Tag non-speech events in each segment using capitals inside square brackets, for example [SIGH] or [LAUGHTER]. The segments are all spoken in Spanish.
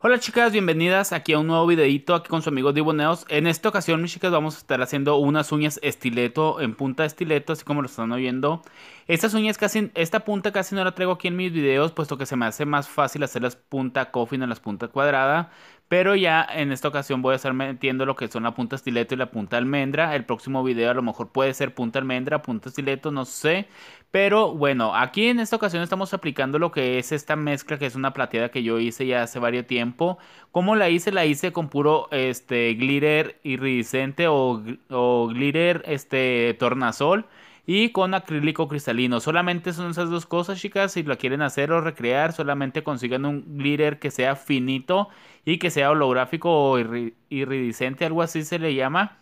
Hola chicas, bienvenidas aquí a un nuevo videito aquí con su amigo Diboneos En esta ocasión mis chicas vamos a estar haciendo unas uñas estileto en punta de estileto así como lo están oyendo estas uñas casi, esta punta casi no la traigo aquí en mis videos, puesto que se me hace más fácil hacer las punta coffin en las punta cuadrada. Pero ya en esta ocasión voy a estar metiendo lo que son la punta estileto y la punta almendra. El próximo video a lo mejor puede ser punta almendra, punta estileto, no sé. Pero bueno, aquí en esta ocasión estamos aplicando lo que es esta mezcla que es una plateada que yo hice ya hace varios tiempo. ¿Cómo la hice? La hice con puro este, glitter iridiscente o, glitter este, tornasol y con acrílico cristalino. Solamente son esas dos cosas, chicas. Si la quieren hacer o recrear, solamente consigan un glitter que sea finito y que sea holográfico o iridiscente, algo así se le llama.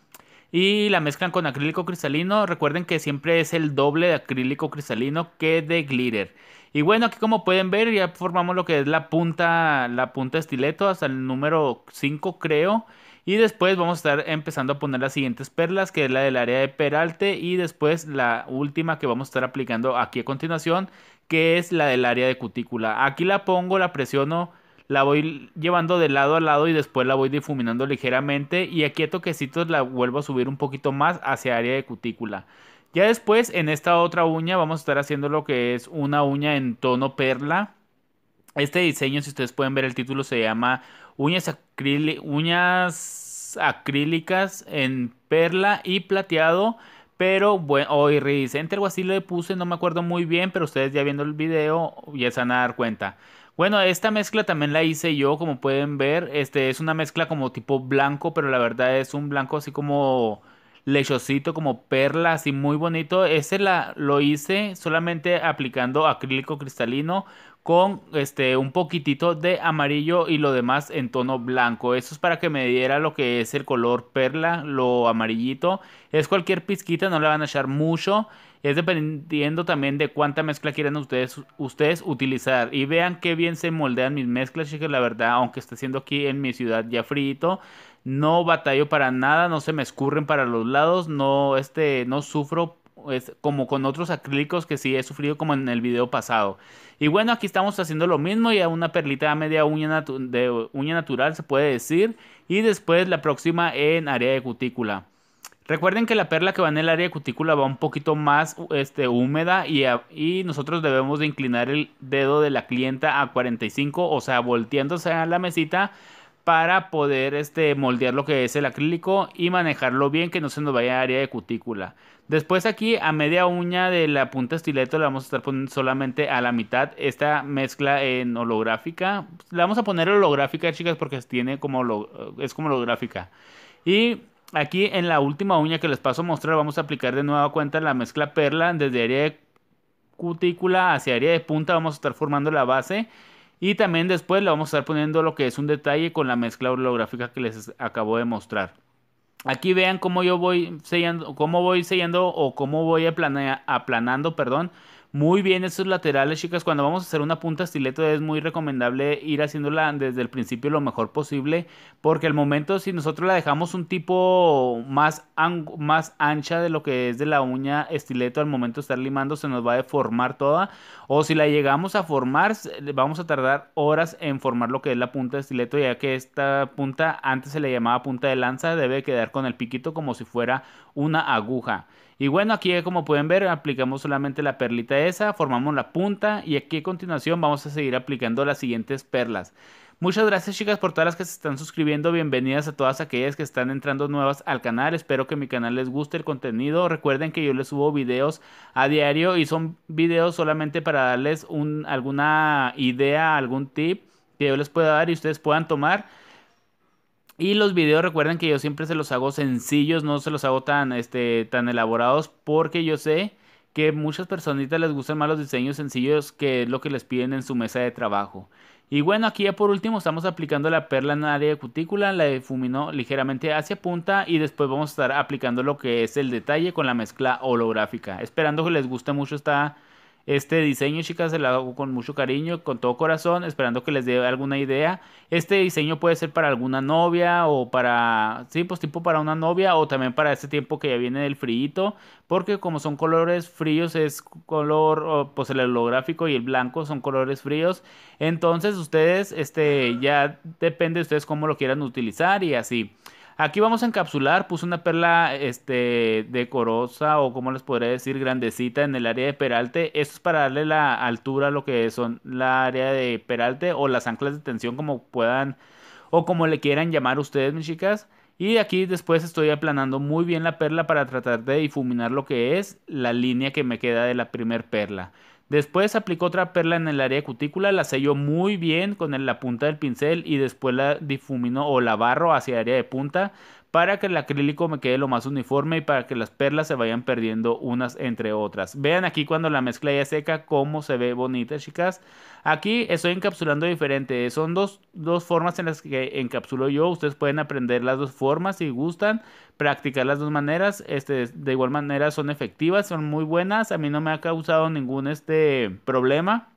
Y la mezclan con acrílico cristalino. Recuerden que siempre es el doble de acrílico cristalino que de glitter. Y bueno, aquí como pueden ver, ya formamos lo que es la punta, la punta estileto hasta el número 5 creo. Y después vamos a estar empezando a poner las siguientes perlas, que es la del área de peralte. Y después la última que vamos a estar aplicando aquí a continuación, que es la del área de cutícula. Aquí la pongo, la presiono, la voy llevando de lado a lado y después la voy difuminando ligeramente. Y aquí a toquecitos la vuelvo a subir un poquito más hacia área de cutícula. Ya después en esta otra uña vamos a estar haciendo lo que es una uña en tono perla. Este diseño, si ustedes pueden ver el título, se llama uñas, uñas acrílicas en perla y plateado. Pero bueno, oh, hoy en algo así le puse, no me acuerdo muy bien, pero ustedes ya viendo el video ya se van a dar cuenta. Bueno, esta mezcla también la hice yo, como pueden ver. Este es una mezcla como tipo blanco, pero la verdad es un blanco así como lechosito, como perla, así muy bonito. Este la, lo hice solamente aplicando acrílico cristalino con este un poquitito de amarillo y lo demás en tono blanco. Eso es para que me diera lo que es el color perla, lo amarillito. Es cualquier pizquita, no le van a echar mucho. Es dependiendo también de cuánta mezcla quieran ustedes, ustedes utilizar. Y vean qué bien se moldean mis mezclas, que La verdad, aunque esté siendo aquí en mi ciudad ya frito, no batallo para nada, no se me escurren para los lados, no, este, no sufro como con otros acrílicos que sí he sufrido como en el video pasado. Y bueno, aquí estamos haciendo lo mismo y a una perlita media uña de uña natural se puede decir y después la próxima en área de cutícula. Recuerden que la perla que va en el área de cutícula va un poquito más este, húmeda y, y nosotros debemos de inclinar el dedo de la clienta a 45, o sea, volteándose a la mesita para poder este, moldear lo que es el acrílico y manejarlo bien que no se nos vaya a área de cutícula. Después aquí a media uña de la punta estileto le vamos a estar poniendo solamente a la mitad esta mezcla en holográfica. La vamos a poner holográfica chicas porque tiene como es como holográfica. Y aquí en la última uña que les paso a mostrar vamos a aplicar de nueva cuenta la mezcla perla desde área de cutícula hacia área de punta. Vamos a estar formando la base y también después le vamos a estar poniendo lo que es un detalle con la mezcla holográfica que les acabo de mostrar. Aquí vean cómo yo voy sellando, cómo voy sellando o cómo voy aplanando, perdón, muy bien esos laterales, chicas. Cuando vamos a hacer una punta estileto es muy recomendable ir haciéndola desde el principio lo mejor posible, porque al momento si nosotros la dejamos un tipo más, más ancha de lo que es de la uña estileto, al momento de estar limando se nos va a deformar toda, o si la llegamos a formar, vamos a tardar horas en formar lo que es la punta estileto, ya que esta punta antes se le llamaba punta de lanza, debe quedar con el piquito como si fuera una aguja. Y bueno, aquí eh, como pueden ver, aplicamos solamente la perlita esa, formamos la punta y aquí a continuación vamos a seguir aplicando las siguientes perlas. Muchas gracias chicas por todas las que se están suscribiendo, bienvenidas a todas aquellas que están entrando nuevas al canal, espero que mi canal les guste el contenido, recuerden que yo les subo videos a diario y son videos solamente para darles un, alguna idea, algún tip que yo les pueda dar y ustedes puedan tomar y los videos recuerden que yo siempre se los hago sencillos, no se los hago tan, este, tan elaborados porque yo sé que muchas personitas les gustan más los diseños sencillos que es lo que les piden en su mesa de trabajo. Y bueno, aquí ya por último estamos aplicando la perla en área de cutícula, la difuminó ligeramente hacia punta y después vamos a estar aplicando lo que es el detalle con la mezcla holográfica. Esperando que les guste mucho esta este diseño, chicas, se lo hago con mucho cariño, con todo corazón, esperando que les dé alguna idea. Este diseño puede ser para alguna novia o para, sí, pues tipo para una novia o también para este tiempo que ya viene del frío, porque como son colores fríos, es color, pues el holográfico y el blanco son colores fríos. Entonces ustedes, este, ya depende de ustedes cómo lo quieran utilizar y así. Aquí vamos a encapsular, puse una perla este, decorosa o como les podría decir, grandecita en el área de peralte. Esto es para darle la altura a lo que son la área de peralte o las anclas de tensión como puedan o como le quieran llamar ustedes mis chicas. Y aquí después estoy aplanando muy bien la perla para tratar de difuminar lo que es la línea que me queda de la primer perla. Después aplicó otra perla en el área cutícula, la selló muy bien con la punta del pincel y después la difuminó o la barro hacia el área de punta para que el acrílico me quede lo más uniforme y para que las perlas se vayan perdiendo unas entre otras. Vean aquí cuando la mezcla ya seca cómo se ve bonita chicas. Aquí estoy encapsulando diferente, son dos, formas en las que encapsulo yo, ustedes pueden aprender las dos formas si gustan, practicar las dos maneras, este, de igual manera son efectivas, son muy buenas, a mí no me ha causado ningún este, problema.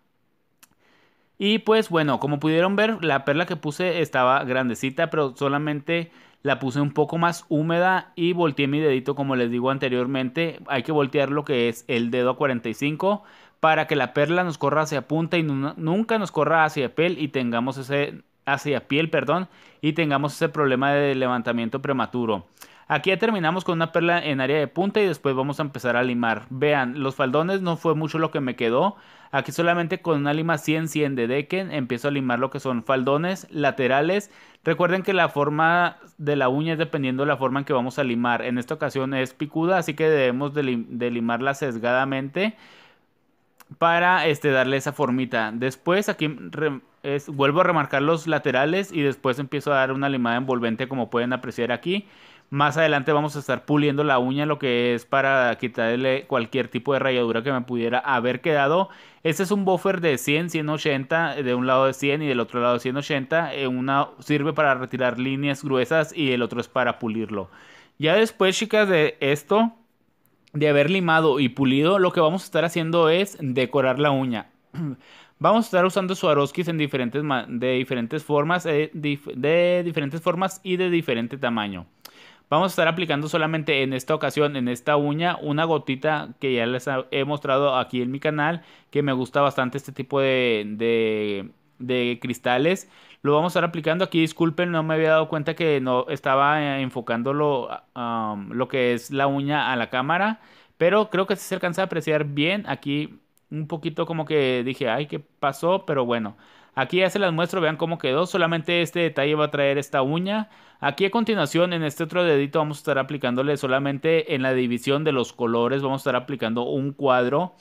Y pues bueno, como pudieron ver, la perla que puse estaba grandecita, pero solamente la puse un poco más húmeda y volteé mi dedito como les digo anteriormente. Hay que voltear lo que es el dedo a 45 para que la perla nos corra hacia punta y nunca nos corra hacia piel y tengamos ese hacia piel, perdón, y tengamos ese problema de levantamiento prematuro. Aquí ya terminamos con una perla en área de punta y después vamos a empezar a limar. Vean, los faldones no fue mucho lo que me quedó. Aquí solamente con una lima 100-100 de Decken empiezo a limar lo que son faldones laterales. Recuerden que la forma de la uña es dependiendo de la forma en que vamos a limar. En esta ocasión es picuda, así que debemos de, limarla sesgadamente para este, darle esa formita. Después aquí vuelvo a remarcar los laterales y después empiezo a dar una limada envolvente como pueden apreciar aquí. Más adelante vamos a estar puliendo la uña, lo que es para quitarle cualquier tipo de rayadura que me pudiera haber quedado. Este es un buffer de 100, 180, de un lado de 100 y del otro lado de 180. Eh, una sirve para retirar líneas gruesas y el otro es para pulirlo. Ya después, chicas, de esto, de haber limado y pulido, lo que vamos a estar haciendo es decorar la uña. [CLEARS THROAT] Vamos a estar usando Swarovskis en diferentes de diferentes formas, eh, de diferentes formas y de diferente tamaño. Vamos a estar aplicando solamente en esta ocasión, en esta uña, una gotita que ya les he mostrado aquí en mi canal, que me gusta bastante este tipo de, de, cristales. Lo vamos a estar aplicando aquí, disculpen, no me había dado cuenta que no estaba eh, enfocando lo, lo que es la uña a la cámara, pero creo que se alcanza a apreciar bien aquí un poquito como que dije, ay, ¿qué pasó? Pero bueno, Aquí ya se las muestro, vean cómo quedó. Solamente este detalle va a traer esta uña. Aquí a continuación en este otro dedito vamos a estar aplicándole solamente en la división de los colores. Vamos a estar aplicando un cuadro.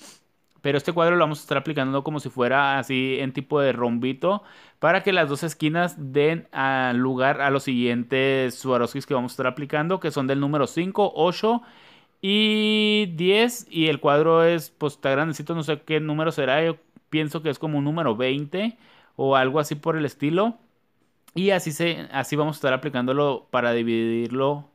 Pero este cuadro lo vamos a estar aplicando como si fuera así en tipo de rombito. Para que las dos esquinas den lugar a los siguientes Swarovskis que vamos a estar aplicando. Que son del número 5, 8 y 10. Y el cuadro es pues está grandecito, no sé qué número será. Yo pienso que es como un número 20 o algo así por el estilo. Y así, se, así vamos a estar aplicándolo para dividirlo.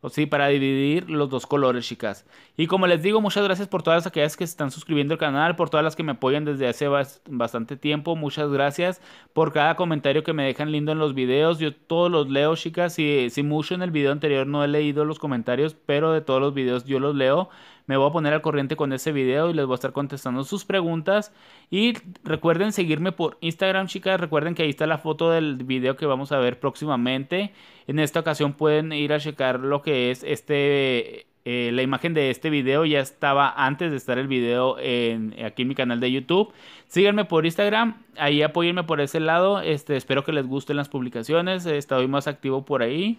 O sí, para dividir los dos colores, chicas. Y como les digo, muchas gracias por todas aquellas que se están suscribiendo al canal, por todas las que me apoyan desde hace bastante tiempo. Muchas gracias por cada comentario que me dejan lindo en los videos. Yo todos los leo, chicas. y si mucho en el video anterior no he leído los comentarios, pero de todos los videos yo los leo me voy a poner al corriente con ese video y les voy a estar contestando sus preguntas. Y recuerden seguirme por Instagram, chicas. Recuerden que ahí está la foto del video que vamos a ver próximamente. En esta ocasión pueden ir a checar lo que es este... Eh, la imagen de este video ya estaba antes de estar el video en, aquí en mi canal de YouTube. Síganme por Instagram, ahí apóyenme por ese lado. Este, espero que les gusten las publicaciones. Estoy más activo por ahí.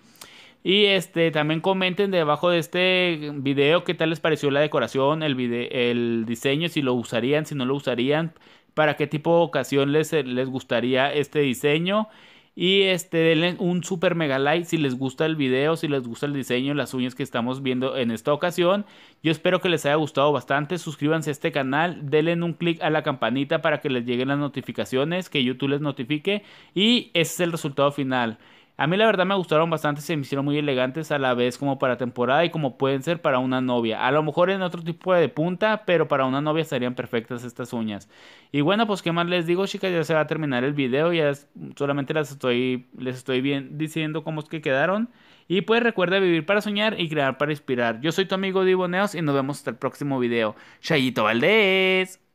Y este, también comenten debajo de este video qué tal les pareció la decoración, el, el diseño, si lo usarían, si no lo usarían, para qué tipo de ocasión les, gustaría este diseño. Y este, denle un super mega like si les gusta el video, si les gusta el diseño, las uñas que estamos viendo en esta ocasión. Yo espero que les haya gustado bastante. Suscríbanse a este canal, denle un clic a la campanita para que les lleguen las notificaciones, que YouTube les notifique. Y ese es el resultado final. A mí la verdad me gustaron bastante, se me hicieron muy elegantes a la vez como para temporada y como pueden ser para una novia. A lo mejor en otro tipo de punta, pero para una novia estarían perfectas estas uñas. Y bueno, pues qué más les digo, chicas, ya se va a terminar el video, ya solamente las estoy les estoy bien diciendo cómo es que quedaron. Y pues recuerda vivir para soñar y crear para inspirar. Yo soy tu amigo Diboneos y nos vemos hasta el próximo video. Chayito Valdés.